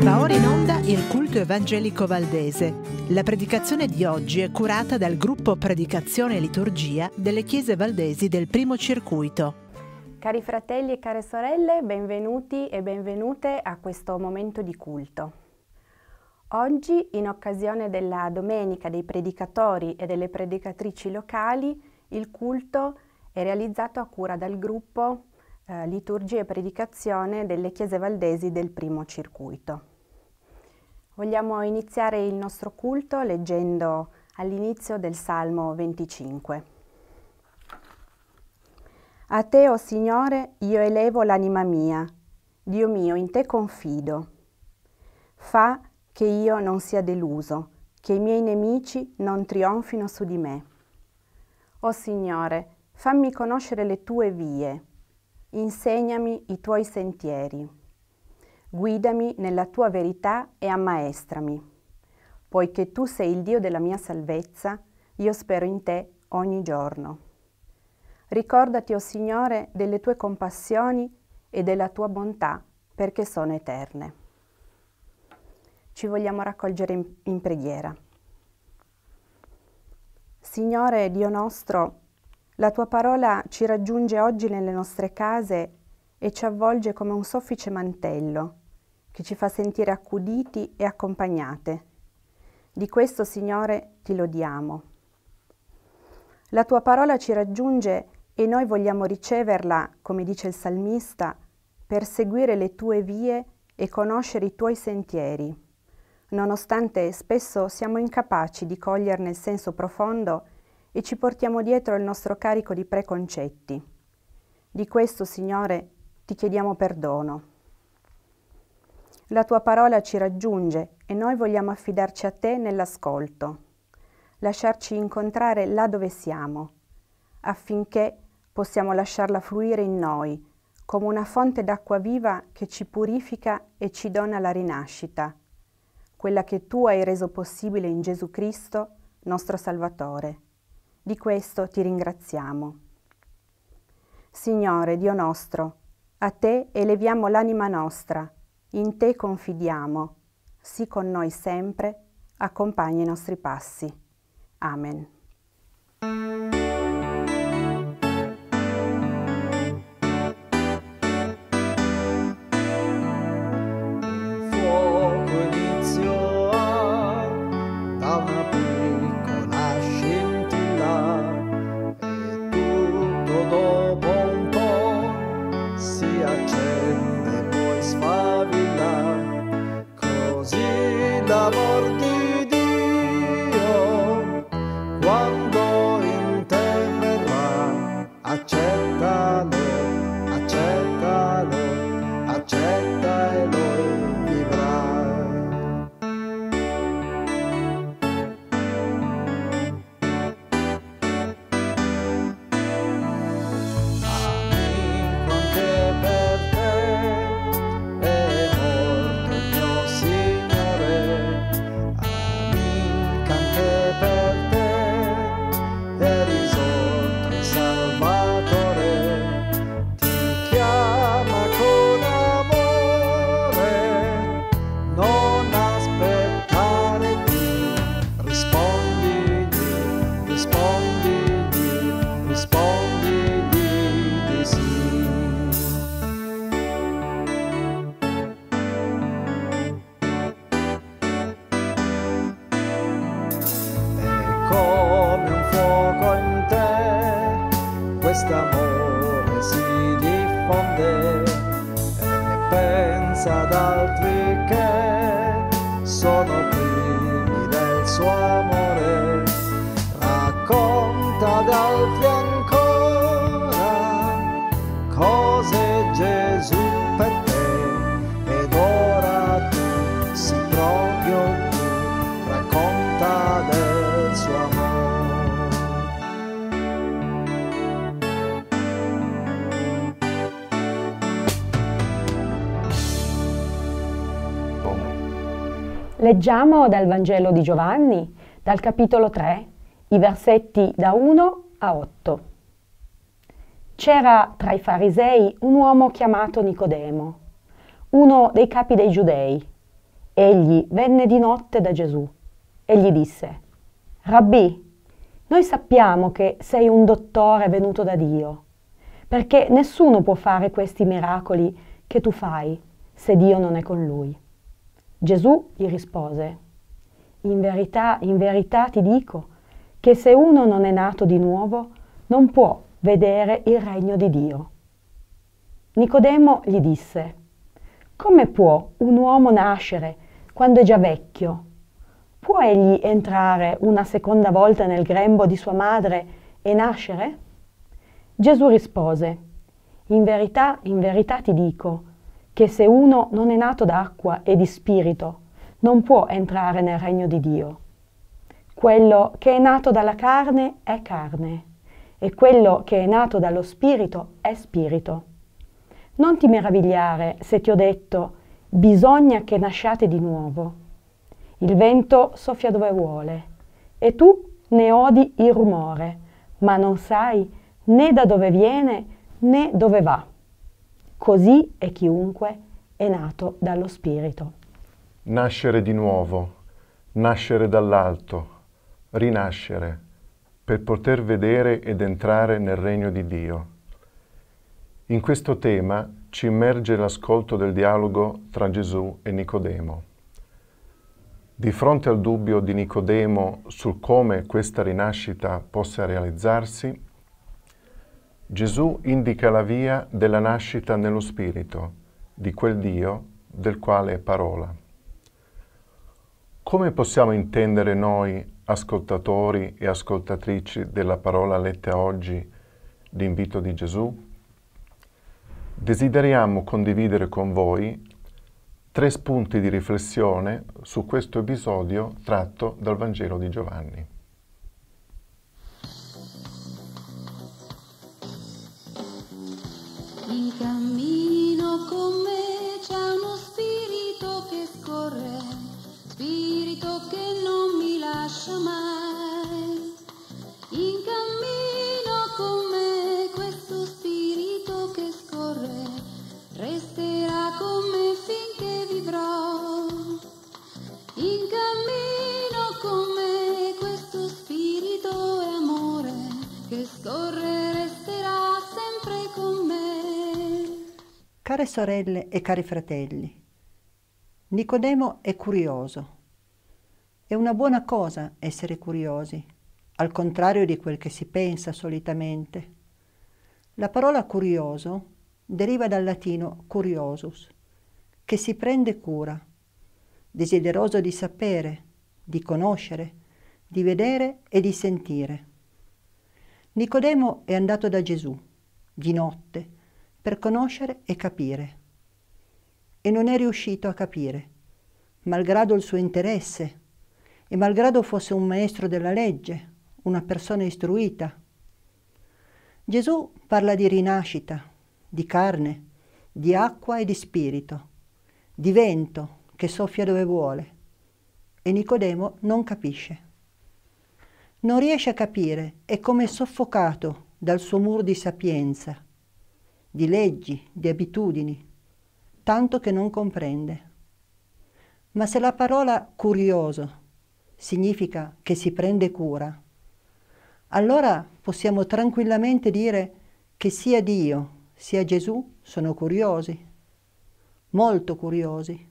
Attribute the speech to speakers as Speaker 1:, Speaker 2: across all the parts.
Speaker 1: Va ora in onda il culto evangelico valdese. La predicazione di oggi è curata dal gruppo Predicazione e Liturgia delle chiese valdesi del primo circuito.
Speaker 2: Cari fratelli e care sorelle, benvenuti e benvenute a questo momento di culto. Oggi, in occasione della Domenica dei Predicatori e delle Predicatrici locali, il culto è realizzato a cura del gruppo eh, Liturgia e Predicazione delle Chiese Valdesi del primo circuito. Vogliamo iniziare il nostro culto leggendo all'inizio del Salmo 25. A te, o oh Signore, io elevo l'anima mia. Dio mio, in te confido. Fa che io non sia deluso, che i miei nemici non trionfino su di me. O oh Signore, Fammi conoscere le tue vie, insegnami i tuoi sentieri, guidami nella tua verità e ammaestrami. Poiché tu sei il Dio della mia salvezza, io spero in te ogni giorno. Ricordati, o oh Signore, delle tue compassioni e della tua bontà, perché sono eterne. Ci vogliamo raccogliere in preghiera. Signore Dio nostro, la tua parola ci raggiunge oggi nelle nostre case e ci avvolge come un soffice mantello che ci fa sentire accuditi e accompagnate. Di questo, Signore, ti lodiamo. La tua parola ci raggiunge e noi vogliamo riceverla, come dice il salmista, per seguire le tue vie e conoscere i tuoi sentieri, nonostante spesso siamo incapaci di coglierne il senso profondo e ci portiamo dietro il nostro carico di preconcetti. Di questo, Signore, ti chiediamo perdono. La tua parola ci raggiunge e noi vogliamo affidarci a te nell'ascolto, lasciarci incontrare là dove siamo, affinché possiamo lasciarla fluire in noi come una fonte d'acqua viva che ci purifica e ci dona la rinascita, quella che tu hai reso possibile in Gesù Cristo, nostro Salvatore. Di questo ti ringraziamo. Signore Dio nostro, a te eleviamo l'anima nostra, in te confidiamo, sii con noi sempre, accompagna i nostri passi. Amen.
Speaker 3: Leggiamo dal Vangelo di Giovanni, dal capitolo 3, i versetti da 1 a 8. C'era tra i farisei un uomo chiamato Nicodemo, uno dei capi dei giudei. Egli venne di notte da Gesù e gli disse, Rabbì, noi sappiamo che sei un dottore venuto da Dio, perché nessuno può fare questi miracoli che tu fai se Dio non è con lui. Gesù gli rispose, in verità, in verità ti dico che se uno non è nato di nuovo, non può vedere il regno di Dio. Nicodemo gli disse, come può un uomo nascere quando è già vecchio? Può egli entrare una seconda volta nel grembo di sua madre e nascere? Gesù rispose, in verità, in verità ti dico, che se uno non è nato d'acqua e di spirito, non può entrare nel regno di Dio. Quello che è nato dalla carne è carne, e quello che è nato dallo spirito è spirito. Non ti meravigliare se ti ho detto, bisogna che nasciate di nuovo. Il vento soffia dove vuole, e tu ne odi il rumore, ma non sai né da dove viene né dove va. Così è chiunque è nato dallo Spirito.
Speaker 4: Nascere di nuovo, nascere dall'alto, rinascere, per poter vedere ed entrare nel regno di Dio. In questo tema ci immerge l'ascolto del dialogo tra Gesù e Nicodemo. Di fronte al dubbio di Nicodemo sul come questa rinascita possa realizzarsi, Gesù indica la via della nascita nello Spirito, di quel Dio del quale è parola. Come possiamo intendere noi, ascoltatori e ascoltatrici della parola letta oggi, l'invito di Gesù? Desideriamo condividere con voi tre spunti di riflessione su questo episodio tratto dal Vangelo di Giovanni.
Speaker 5: cammino con me c'è uno spirito che scorre, spirito che non mi lascia mai. In
Speaker 6: Care sorelle e cari fratelli, Nicodemo è curioso. È una buona cosa essere curiosi, al contrario di quel che si pensa solitamente. La parola curioso deriva dal latino curiosus, che si prende cura, desideroso di sapere, di conoscere, di vedere e di sentire. Nicodemo è andato da Gesù, di notte, per conoscere e capire. E non è riuscito a capire, malgrado il suo interesse e malgrado fosse un maestro della legge, una persona istruita. Gesù parla di rinascita, di carne, di acqua e di spirito, di vento che soffia dove vuole. E Nicodemo non capisce. Non riesce a capire, è come soffocato dal suo muro di sapienza di leggi, di abitudini, tanto che non comprende. Ma se la parola curioso significa che si prende cura, allora possiamo tranquillamente dire che sia Dio sia Gesù sono curiosi, molto curiosi.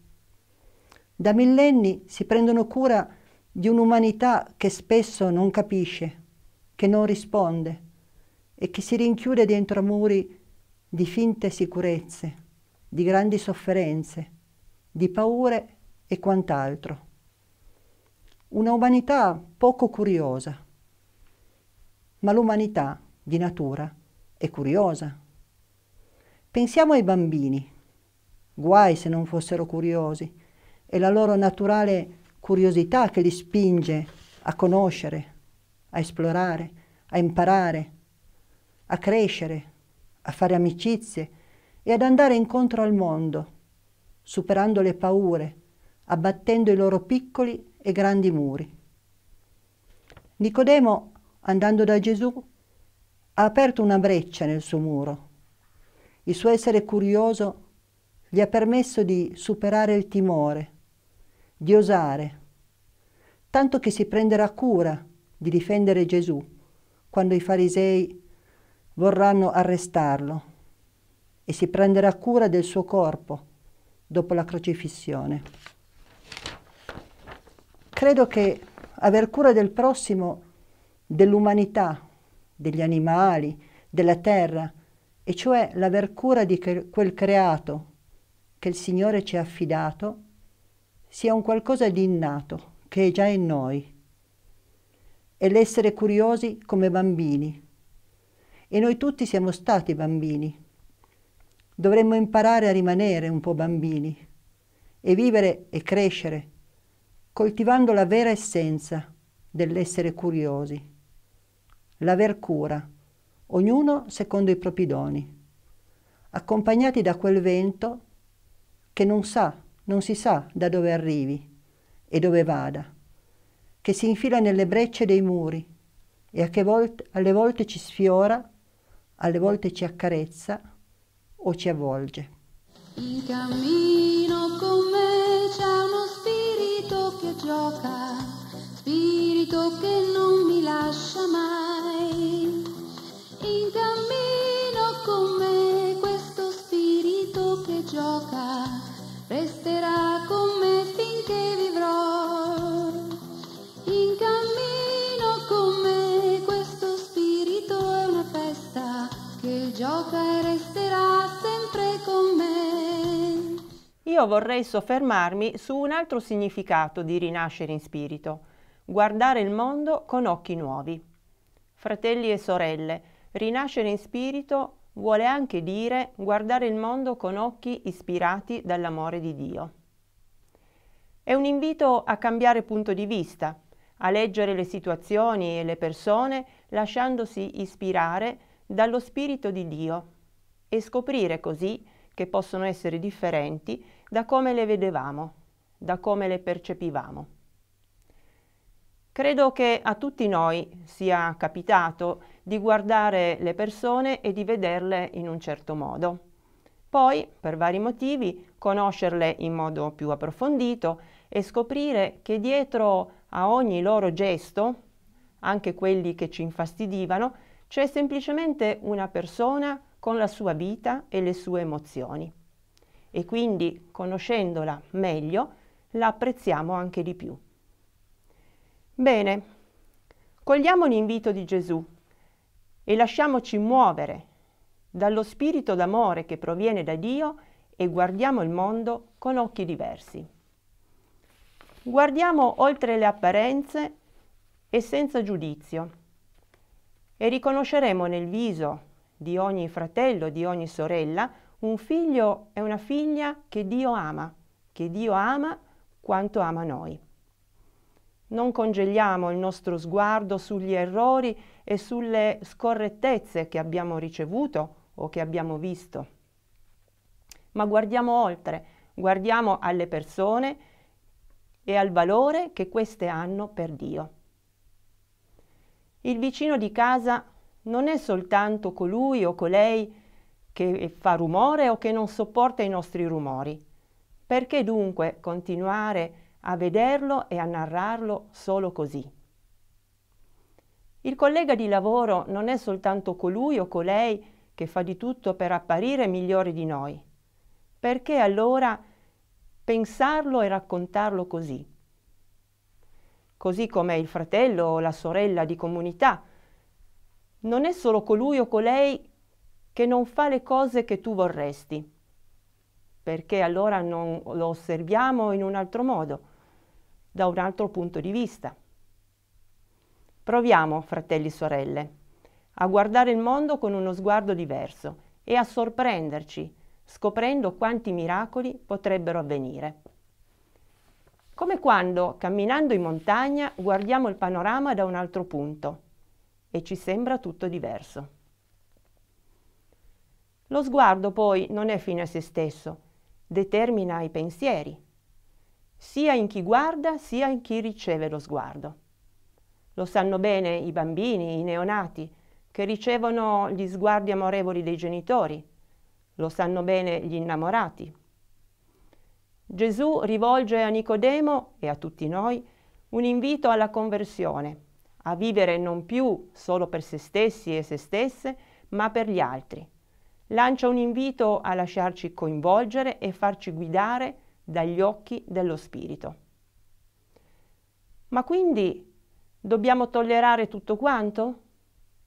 Speaker 6: Da millenni si prendono cura di un'umanità che spesso non capisce, che non risponde e che si rinchiude dentro muri di finte sicurezze, di grandi sofferenze, di paure e quant'altro. Una umanità poco curiosa, ma l'umanità di natura è curiosa. Pensiamo ai bambini, guai se non fossero curiosi, è la loro naturale curiosità che li spinge a conoscere, a esplorare, a imparare, a crescere, a fare amicizie e ad andare incontro al mondo, superando le paure, abbattendo i loro piccoli e grandi muri. Nicodemo, andando da Gesù, ha aperto una breccia nel suo muro. Il suo essere curioso gli ha permesso di superare il timore, di osare, tanto che si prenderà cura di difendere Gesù quando i farisei vorranno arrestarlo e si prenderà cura del suo corpo dopo la crocifissione. Credo che aver cura del prossimo, dell'umanità, degli animali, della terra, e cioè l'aver cura di quel creato che il Signore ci ha affidato, sia un qualcosa di innato che è già in noi. E l'essere curiosi come bambini, e noi tutti siamo stati bambini. Dovremmo imparare a rimanere un po' bambini e vivere e crescere, coltivando la vera essenza dell'essere curiosi, l'aver cura, ognuno secondo i propri doni, accompagnati da quel vento che non sa, non si sa da dove arrivi e dove vada, che si infila nelle brecce dei muri e a che volte, alle volte ci sfiora alle volte ci accarezza o ci avvolge.
Speaker 5: In cammino con me c'è uno spirito che gioca, spirito che non mi lascia mai. In cammino con me questo spirito che gioca, resterà con me finché vivrò. gioca e resterà sempre con me.
Speaker 1: Io vorrei soffermarmi su un altro significato di rinascere in spirito, guardare il mondo con occhi nuovi. Fratelli e sorelle, rinascere in spirito vuole anche dire guardare il mondo con occhi ispirati dall'amore di Dio. È un invito a cambiare punto di vista, a leggere le situazioni e le persone lasciandosi ispirare dallo Spirito di Dio e scoprire così che possono essere differenti da come le vedevamo, da come le percepivamo. Credo che a tutti noi sia capitato di guardare le persone e di vederle in un certo modo. Poi, per vari motivi, conoscerle in modo più approfondito e scoprire che dietro a ogni loro gesto, anche quelli che ci infastidivano, cioè semplicemente una persona con la sua vita e le sue emozioni. E quindi, conoscendola meglio, la apprezziamo anche di più. Bene, cogliamo l'invito di Gesù e lasciamoci muovere dallo spirito d'amore che proviene da Dio e guardiamo il mondo con occhi diversi. Guardiamo oltre le apparenze e senza giudizio e riconosceremo nel viso di ogni fratello, di ogni sorella, un figlio e una figlia che Dio ama, che Dio ama quanto ama noi. Non congeliamo il nostro sguardo sugli errori e sulle scorrettezze che abbiamo ricevuto o che abbiamo visto, ma guardiamo oltre, guardiamo alle persone e al valore che queste hanno per Dio. Il vicino di casa non è soltanto colui o colei che fa rumore o che non sopporta i nostri rumori. Perché dunque continuare a vederlo e a narrarlo solo così? Il collega di lavoro non è soltanto colui o colei che fa di tutto per apparire migliore di noi. Perché allora pensarlo e raccontarlo così? così come il fratello o la sorella di comunità, non è solo colui o colei che non fa le cose che tu vorresti, perché allora non lo osserviamo in un altro modo, da un altro punto di vista. Proviamo, fratelli e sorelle, a guardare il mondo con uno sguardo diverso e a sorprenderci, scoprendo quanti miracoli potrebbero avvenire come quando, camminando in montagna, guardiamo il panorama da un altro punto e ci sembra tutto diverso. Lo sguardo poi non è fine a se stesso, determina i pensieri, sia in chi guarda sia in chi riceve lo sguardo. Lo sanno bene i bambini, i neonati, che ricevono gli sguardi amorevoli dei genitori, lo sanno bene gli innamorati, Gesù rivolge a Nicodemo e a tutti noi un invito alla conversione, a vivere non più solo per se stessi e se stesse, ma per gli altri. Lancia un invito a lasciarci coinvolgere e farci guidare dagli occhi dello Spirito. Ma quindi dobbiamo tollerare tutto quanto?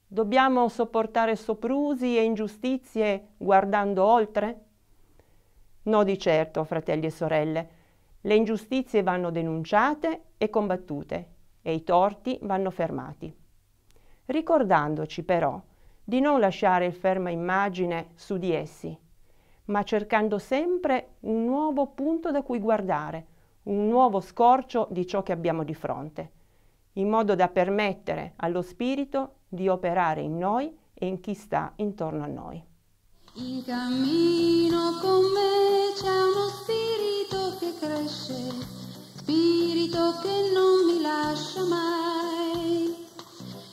Speaker 1: Dobbiamo sopportare soprusi e ingiustizie guardando oltre? No di certo, fratelli e sorelle. Le ingiustizie vanno denunciate e combattute e i torti vanno fermati. Ricordandoci però di non lasciare il ferma immagine su di essi, ma cercando sempre un nuovo punto da cui guardare, un nuovo scorcio di ciò che abbiamo di fronte, in modo da permettere allo Spirito di operare in noi e in chi sta intorno a noi.
Speaker 5: In cammino con me c'è uno spirito che cresce, spirito che non mi lascia mai.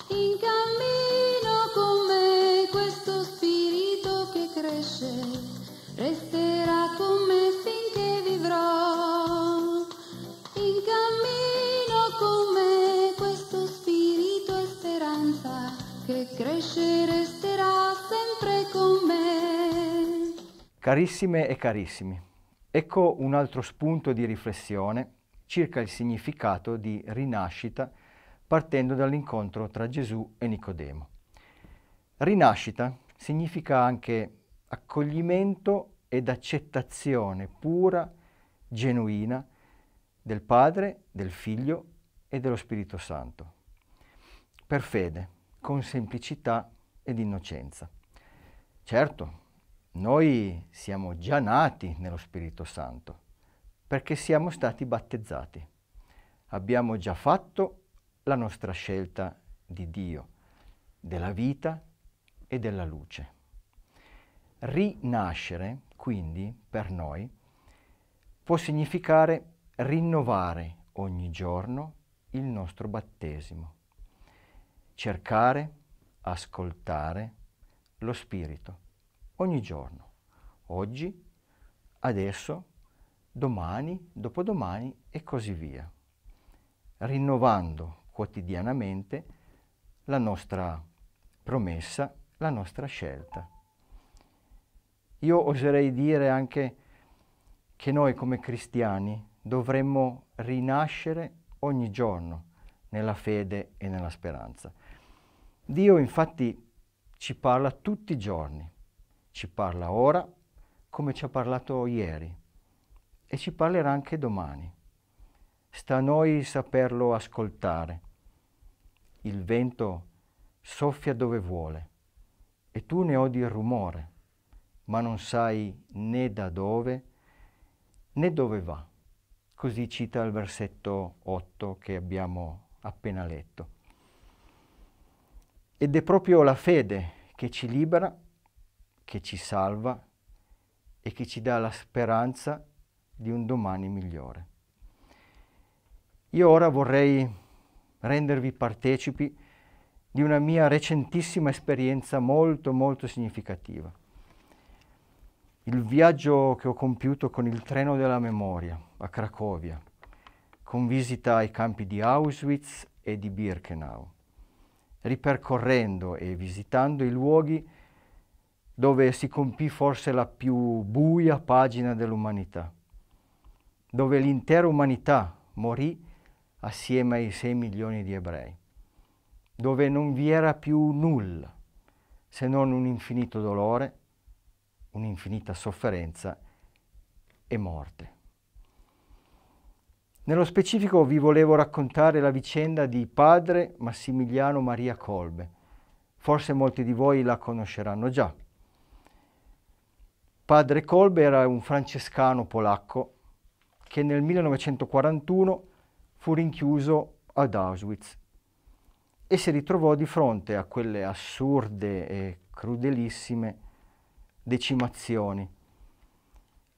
Speaker 5: In cammino con me questo spirito che cresce, resterà con me finché vivrò. In cammino con me questo spirito e speranza che cresce resterà sempre.
Speaker 7: Carissime e carissimi, ecco un altro spunto di riflessione circa il significato di rinascita partendo dall'incontro tra Gesù e Nicodemo. Rinascita significa anche accoglimento ed accettazione pura, genuina, del Padre, del Figlio e dello Spirito Santo, per fede, con semplicità ed innocenza. Certo, noi siamo già nati nello Spirito Santo perché siamo stati battezzati. Abbiamo già fatto la nostra scelta di Dio, della vita e della luce. Rinascere, quindi, per noi, può significare rinnovare ogni giorno il nostro battesimo, cercare, ascoltare lo Spirito ogni giorno, oggi, adesso, domani, dopodomani e così via, rinnovando quotidianamente la nostra promessa, la nostra scelta. Io oserei dire anche che noi come cristiani dovremmo rinascere ogni giorno nella fede e nella speranza. Dio infatti ci parla tutti i giorni ci parla ora come ci ha parlato ieri e ci parlerà anche domani. Sta a noi saperlo ascoltare. Il vento soffia dove vuole e tu ne odi il rumore, ma non sai né da dove né dove va. Così cita il versetto 8 che abbiamo appena letto. Ed è proprio la fede che ci libera che ci salva e che ci dà la speranza di un domani migliore. Io ora vorrei rendervi partecipi di una mia recentissima esperienza molto molto significativa. Il viaggio che ho compiuto con il treno della memoria a Cracovia, con visita ai campi di Auschwitz e di Birkenau, ripercorrendo e visitando i luoghi dove si compì forse la più buia pagina dell'umanità, dove l'intera umanità morì assieme ai 6 milioni di ebrei, dove non vi era più nulla se non un infinito dolore, un'infinita sofferenza e morte. Nello specifico vi volevo raccontare la vicenda di padre Massimiliano Maria Colbe. Forse molti di voi la conosceranno già. Padre Kolbe era un francescano polacco che nel 1941 fu rinchiuso ad Auschwitz e si ritrovò di fronte a quelle assurde e crudelissime decimazioni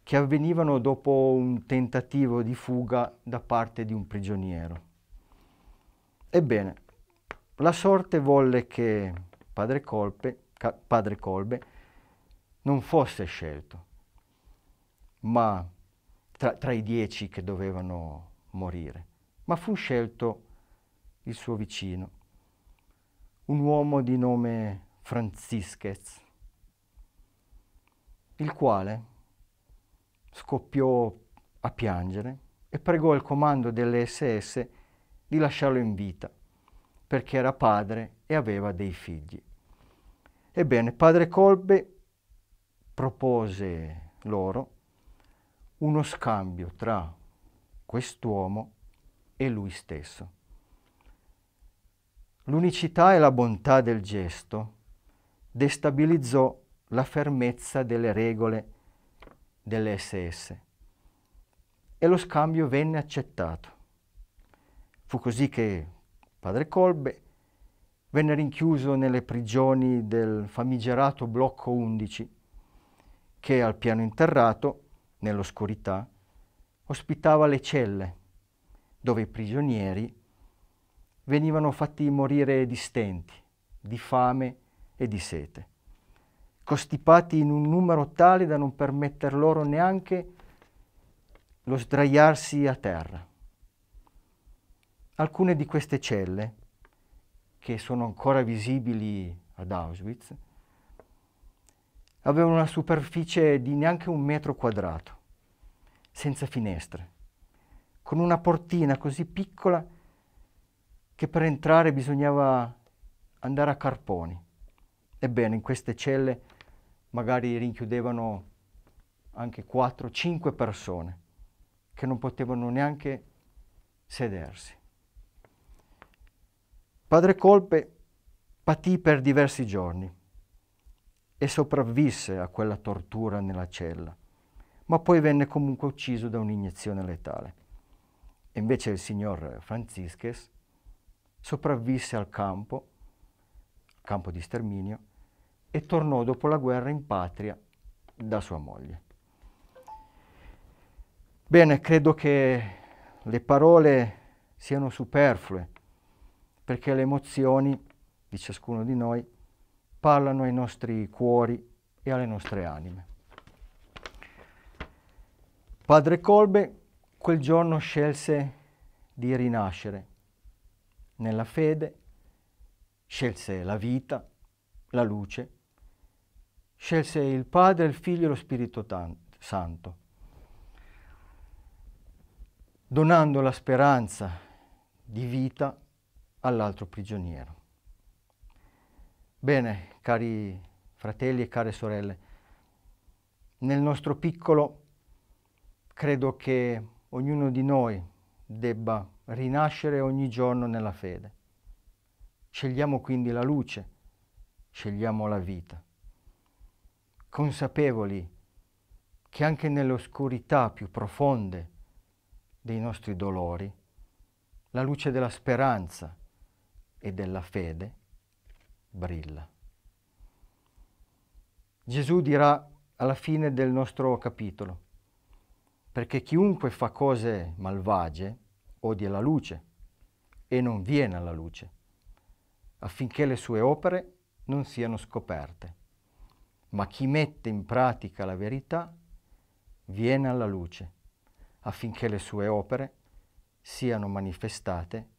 Speaker 7: che avvenivano dopo un tentativo di fuga da parte di un prigioniero. Ebbene, la sorte volle che padre Kolbe, padre Colbe non fosse scelto, ma tra, tra i dieci che dovevano morire, ma fu scelto il suo vicino, un uomo di nome Francisquez, il quale scoppiò a piangere e pregò il comando delle SS di lasciarlo in vita, perché era padre e aveva dei figli. Ebbene, padre Colbe propose loro uno scambio tra quest'uomo e lui stesso. L'unicità e la bontà del gesto destabilizzò la fermezza delle regole dell'SS e lo scambio venne accettato. Fu così che padre Colbe venne rinchiuso nelle prigioni del famigerato blocco 11 che al piano interrato, nell'oscurità, ospitava le celle dove i prigionieri venivano fatti morire di stenti, di fame e di sete, costipati in un numero tale da non permetter loro neanche lo sdraiarsi a terra. Alcune di queste celle, che sono ancora visibili ad Auschwitz, aveva una superficie di neanche un metro quadrato, senza finestre, con una portina così piccola che per entrare bisognava andare a carponi. Ebbene, in queste celle magari rinchiudevano anche 4-5 persone che non potevano neanche sedersi. Padre Colpe patì per diversi giorni e sopravvisse a quella tortura nella cella, ma poi venne comunque ucciso da un'iniezione letale. E invece il signor Francisques sopravvisse al campo, campo di sterminio, e tornò dopo la guerra in patria da sua moglie. Bene, credo che le parole siano superflue, perché le emozioni di ciascuno di noi parlano ai nostri cuori e alle nostre anime. Padre Colbe quel giorno scelse di rinascere nella fede, scelse la vita, la luce, scelse il Padre, il Figlio e lo Spirito Santo, donando la speranza di vita all'altro prigioniero. Bene, cari fratelli e care sorelle, nel nostro piccolo credo che ognuno di noi debba rinascere ogni giorno nella fede. Scegliamo quindi la luce, scegliamo la vita, consapevoli che anche nelle oscurità più profonde dei nostri dolori, la luce della speranza e della fede brilla. Gesù dirà alla fine del nostro capitolo, perché chiunque fa cose malvagie odia la luce e non viene alla luce, affinché le sue opere non siano scoperte. Ma chi mette in pratica la verità viene alla luce, affinché le sue opere siano manifestate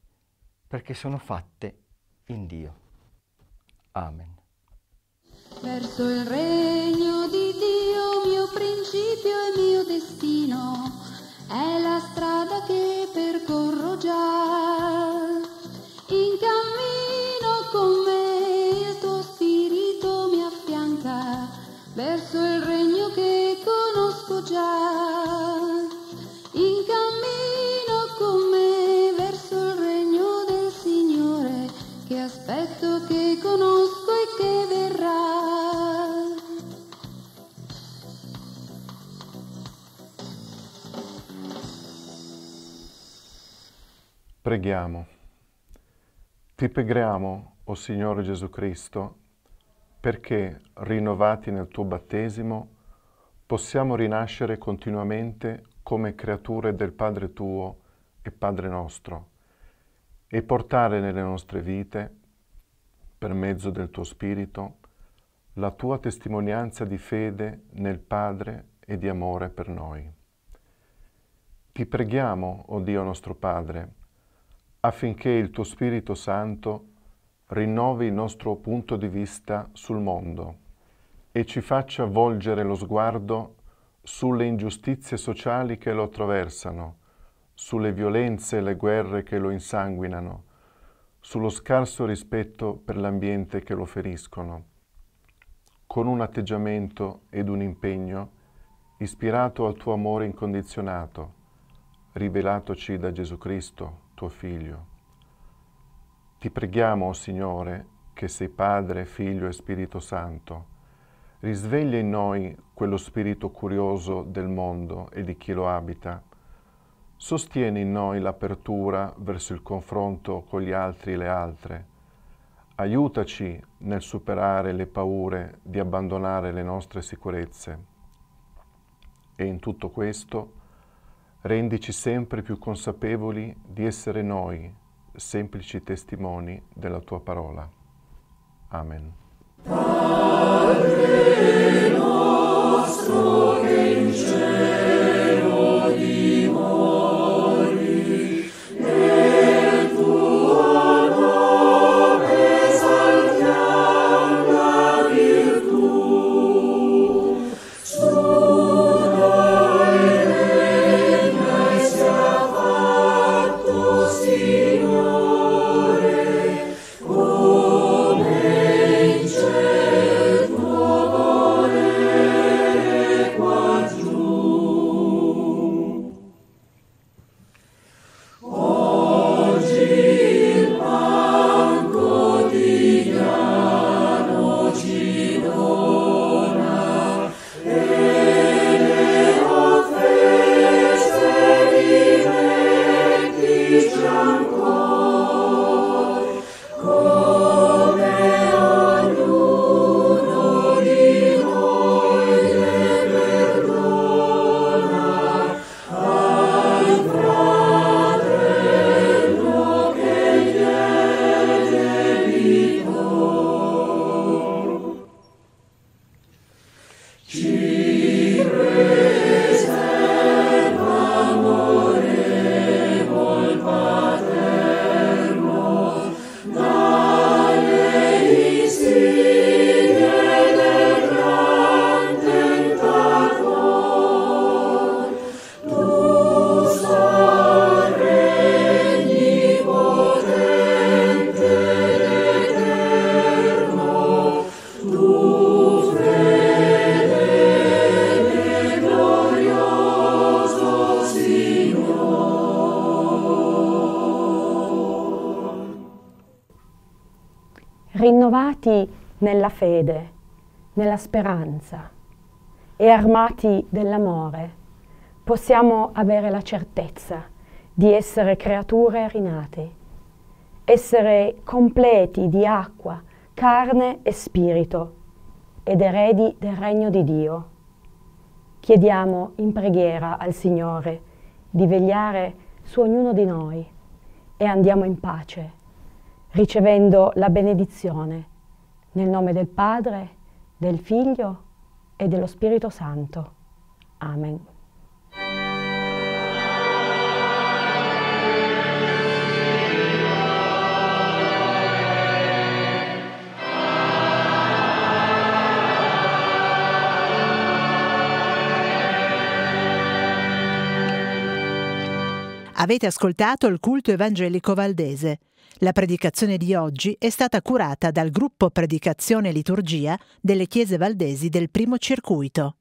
Speaker 7: perché sono fatte in Dio. Amen.
Speaker 5: Verso il regno di Dio, mio principio e mio destino, è la strada che percorro già. In cammino con me il tuo spirito mi affianca, verso il regno che conosco già. certo che conosco e che verrà.
Speaker 4: Preghiamo. Ti preghiamo, o Signore Gesù Cristo, perché, rinnovati nel tuo battesimo, possiamo rinascere continuamente come creature del Padre tuo e Padre nostro e portare nelle nostre vite per mezzo del tuo Spirito, la tua testimonianza di fede nel Padre e di amore per noi. Ti preghiamo, o oh Dio nostro Padre, affinché il tuo Spirito Santo rinnovi il nostro punto di vista sul mondo e ci faccia volgere lo sguardo sulle ingiustizie sociali che lo attraversano, sulle violenze e le guerre che lo insanguinano, sullo scarso rispetto per l'ambiente che lo feriscono, con un atteggiamento ed un impegno ispirato al tuo amore incondizionato, rivelatoci da Gesù Cristo, tuo Figlio. Ti preghiamo, oh Signore, che sei Padre, Figlio e Spirito Santo, risveglia in noi quello spirito curioso del mondo e di chi lo abita, Sostieni in noi l'apertura verso il confronto con gli altri e le altre. Aiutaci nel superare le paure di abbandonare le nostre sicurezze. E in tutto questo, rendici sempre più consapevoli di essere noi, semplici testimoni della tua parola. Amen.
Speaker 8: Padre nostro
Speaker 2: che in cielo,
Speaker 8: Jesus.
Speaker 3: fede, nella speranza e armati dell'amore, possiamo avere la certezza di essere creature rinate, essere completi di acqua, carne e spirito ed eredi del regno di Dio. Chiediamo in preghiera al Signore di vegliare su ognuno di noi e andiamo in pace, ricevendo la benedizione nel nome del Padre, del Figlio e dello Spirito Santo. Amen.
Speaker 1: Avete ascoltato il culto evangelico valdese. La predicazione di oggi è stata curata dal gruppo Predicazione e Liturgia delle Chiese Valdesi del primo circuito.